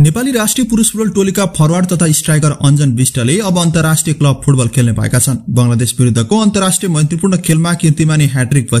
नेपाली राष्ट्रिय पुरुष फुटबल टोलीका फरवार्ड तथा स्ट्राइकर अञ्जन विष्टले अब अन्तर्राष्ट्रिय क्लब फुटबल खेल्ने भएका छन् बंगलादेश विरूद्धको अन्तर्राष्ट्रिय मैत्रीपूर्ण खेलमा कीर्तिमानी ह्याट्रिक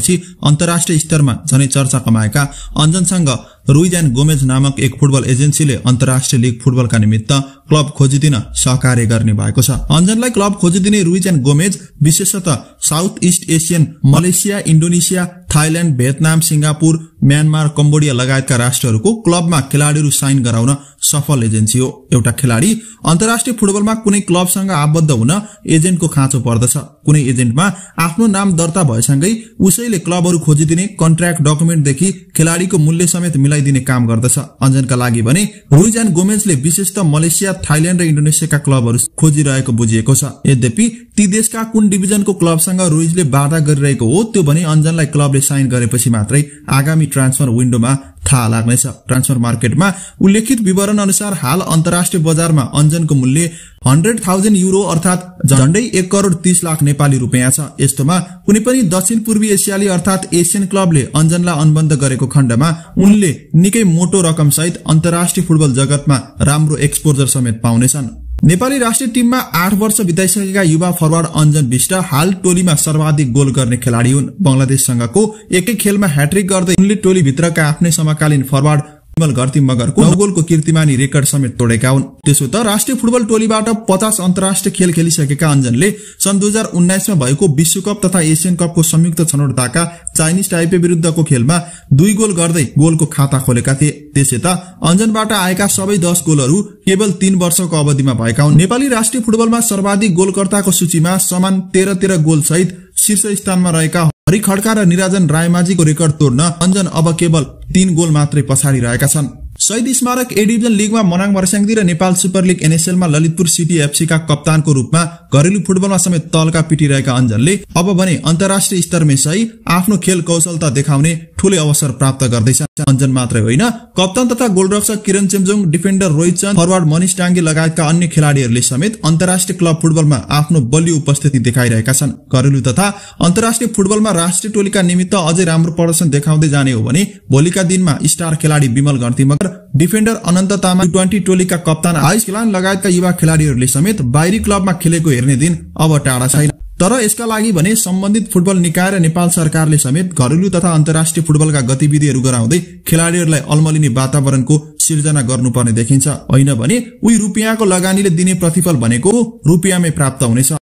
अन्तर्राष्ट्रिय स्तरमा झनै चर्चा कमाएका अञ्जनसँग रुइज एन्ड गोमेज नामक एक फुटबल एजेन्सीले अन्तर्राष्ट्रिय लिग फुटबलका निमित्त क्लब खोजिदिन सहकार्य गर्ने भएको छ अञ्जनलाई क्लब खोजिदिने रुइज एन्ड गोमेज विशेषतः south east Asian Malaysia Indonesia Thailand Vietnam Singapore Myanmar Cambodia लगायतका राष्ट्रहरूको क्लबमा खेलाड़ीहरू साइन गराउन सफल एजेन्सी हो एउटा खेलाड़ी अन्तर्राष्ट्रिय फुटबलमा कुनै क्लबसँग आबद्ध हुन एजेन्टको खाँचो पर्दछ कुनै एजेन्टमा आफ्नो नाम दर्ता भएसँगै उसैले क्लबहरू खोजिदिने कन्ट्राक्ट डकुमेन्टदेखि खेलाड़ीको मूल्य समेत मिलाइदिने काम गर्दछ अञ्जनका लागि भने रुइज एन्ड गोमेन्सले विशेष त मलेसिया थाइल्याण्ड र इन्डोनेसियाका क्लबहरू खोजिरहेको बुझिएको छ यद्यपि ती देशका कुन डिभिजनको क्लबसँग रुइजले बाधा गरिरहेको हो त्यो भने अञ्जनलाई क्लबले साइन गरेपछि मात्रै आगामी ट्रान्सफर विन्डोमा थाहा लाग्नेछ ट्रान्सफर मार्केटमा उल्लेखित विवरण अनुसार हाल अन्तर्राष्ट्रिय बजारमा अन्जनको मूल्य हन्ड्रेड थाउजन्ड युरो अर्थात् झण्डै एक करोड तीस लाख नेपाली रुपियाँ छ यस्तोमा कुनै पनि दक्षिण पूर्वी एसियाली अर्थात् एसियन क्लबले अन्जनलाई अनुबन्ध गरेको खण्डमा उनले निकै मोटो रकमसहित अन्तर्राष्ट्रिय फुटबल जगतमा राम्रो एक्सपोजर समेत पाउनेछन् नेपाली राष्ट्रिय टिममा आठ वर्ष बिताइसकेका युवा फरवार्ड अञ्जन विष्ट हाल टोलीमा सर्वाधिक गोल गर्ने खेलाडी हुन् बंगलादेशसँगको एकै खेलमा ह्याट्रिक गर्दै उनले टोलीभित्रका आफ्नै समकालीन फरवार्ड फुटबल घरती मगरको रेकर्ड समेत तोडेका हुन् त्यसो त राष्ट्रिय फुटबल टोलीबाट पचास अन्तर्राष्ट्रिय खेल खेलिसकेका अञ्जनले सन् दुई हजार उन्नाइसमा भएको विश्वकप तथा एसियन कपको संयुक्त छनौटताका चाइनिज टाइपे विरुद्धको खेलमा दुई गोल गर्दै गोलको खाता खोलेका थिए त्यसै त अञ्जनबाट आएका सबै दस गोलहरू केवल तीन वर्षको अवधिमा भएका हुन् नेपाली राष्ट्रिय फुटबलमा सर्वाधिक गोलकर्ताको सूचीमा समान तेह्र तेह्र गोल सहित शीर्ष स्थानमा रहेका हरि खड्का र निराजन रायमाझीको रेकर्ड तोड्न अञ्जन अब केवल तीन गोल मात्रै पछाडि रहेका छन् शहीद स्मारक डिभिजन लिगमा मनाङ मर्स्याङदी र नेपाल सुपर लिग एनएसएलमा ललितपुर सिटी एफसीका कप्तानको रूपमा घरेलु फुटबलमा समेत तलका पिटिरहेका अञ्जनले अब भने अन्तर्राष्ट्रिय स्तरमै सही आफ्नो खेल कौशलता देखाउने ठूलो अवसर प्राप्त गर्दैछ अञ्जन मात्रै होइन कप्तान तथा गोलरक्षक किरण चेम्जोङ डिफेन्डर रोहित चन्द फरवार्ड मनिष लगायतका अन्य खेलाडीहरूले समेत अन्तर्राष्ट्रिय क्लब फुटबलमा आफ्नो बलियो उपस्थिति देखाइरहेका छन् घरेलु तथा अन्तर्राष्ट्रिय फुटबलमा राष्ट्रिय टोलीका निमित्त अझै राम्रो प्रदर्शन देखाउँदै जाने हो भने भोलिका दिनमा स्टार खेलाडी विमल मगर डिफेन्डर अनन्त तामा ट्वेन्टी टोलीका कप्तान आयुष लगायतका युवा खेलाडीहरूले समेत बाहिरी क्लबमा खेलेको हेर्ने दिन अब टाढा छैन तर यसका लागि भने सम्बन्धित फुटबल निकाय र नेपाल सरकारले समेत घरेलु तथा अन्तर्राष्ट्रिय फुटबलका गतिविधिहरू गराउँदै खेलाडीहरूलाई अल्मलिने वातावरणको सिर्जना गर्नुपर्ने देखिन्छ होइन भने उही रुपियाँको लगानीले दिने प्रतिफल भनेको रुपियाँमै प्राप्त हुनेछ